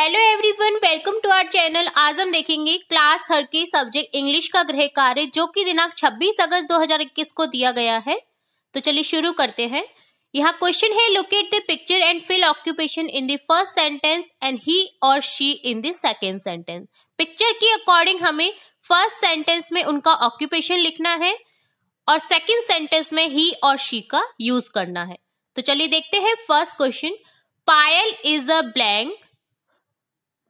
hello everyone welcome to our channel आज हम देखेंगे क्लास थर्ड के सब्जेक्ट इंग्लिश का गृह कार्य जो कि दिनांक 26 अगस्त 2021 को दिया गया है तो चलिए शुरू करते हैं यहाँ क्वेश्चन है locate the picture and fill occupation in the first sentence and he और she in the second sentence picture के अकॉर्डिंग हमें फर्स्ट सेंटेंस में उनका ऑक्यूपेशन लिखना है और सेकेंड सेंटेंस में ही और शी का यूज करना है तो चलिए देखते हैं first question Payal is a blank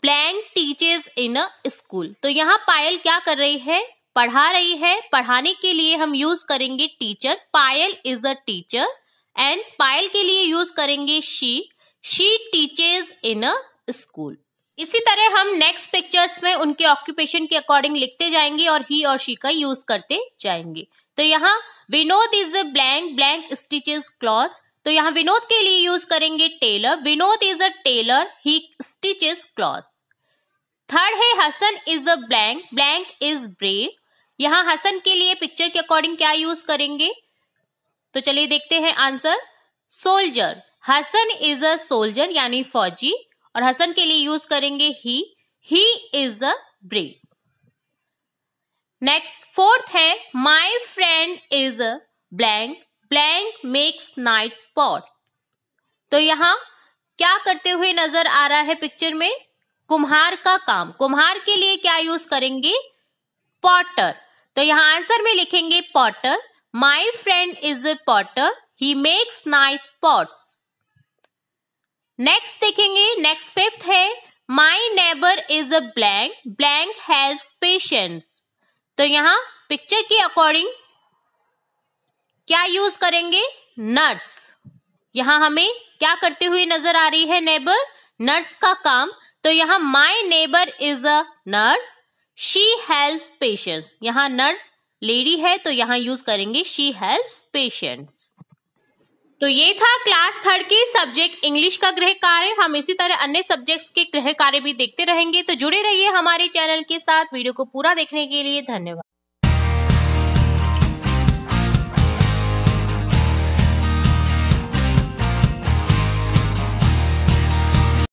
plank teaches in a school तो यहाँ पायल क्या कर रही है पढ़ा रही है पढ़ाने के लिए हम यूज करेंगे teacher Payal is a teacher and Payal के लिए यूज करेंगे she she teaches in a school इसी तरह हम नेक्स्ट पिक्चर्स में उनके ऑक्यूपेशन के अकॉर्डिंग लिखते जाएंगे और ही और शी का यूज करते जाएंगे तो यहाँ Vinod is a blank blank stitches cloth तो यहाँ विनोद के लिए यूज करेंगे tailor Vinod is a tailor he stitches cloth third है Hasan is a blank blank is brave यहाँ हसन के लिए पिक्चर के अकॉर्डिंग क्या यूज करेंगे तो चलिए देखते हैं answer soldier Hasan is a soldier यानी फौजी और हसन के लिए यूज करेंगे he he is a brave next fourth है my friend is a blank plank makes night spot तो यहां क्या करते हुए नजर आ रहा है पिक्चर में कुम्हार का काम कुम्हार के लिए क्या यूज करेंगे पॉटर तो यहां आंसर में लिखेंगे potter my friend is a potter he makes night spots next देखेंगे नेक्स्ट फिफ्थ है my neighbour is a blank blank help patients तो यहां पिक्चर के अकॉर्डिंग क्या यूज करेंगे नर्स यहां हमें क्या करते हुए नजर आ रही है नेबर नर्स का काम तो यहां my neighbour is a nurse she help patients यहां नर्स लेडी है तो यहां यूज करेंगे शी हेल्प पेशेंट्स तो ये था क्लास थर्ड के सब्जेक्ट इंग्लिश का गृह कार्य हम इसी तरह अन्य सब्जेक्ट्स के गृह कार्य भी देखते रहेंगे तो जुड़े रहिए हमारे चैनल के साथ वीडियो को पूरा देखने के लिए धन्यवाद